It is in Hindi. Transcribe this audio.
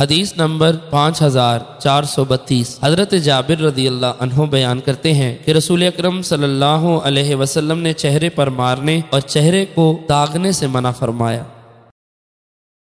हदीस नंबर पाँच हजार चार सौ बत्तीस हजरत जाबिर रदी अल्लाह अनहो बयान करते हैं कि रसूल अक्रम सल्लल्लाहु अलैहि वसल्लम ने चेहरे पर मारने और चेहरे को दागने से मना फरमाया